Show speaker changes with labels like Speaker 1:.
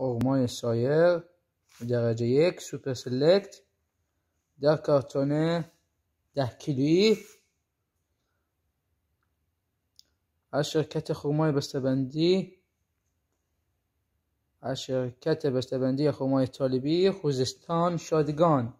Speaker 1: خرمای سایر درجه یک سوپر سلکت در کارتون ده کیلویی از شرکت خرمای بستبندی از شرکت بستبندی خرمای طالبی خوزستان شادگان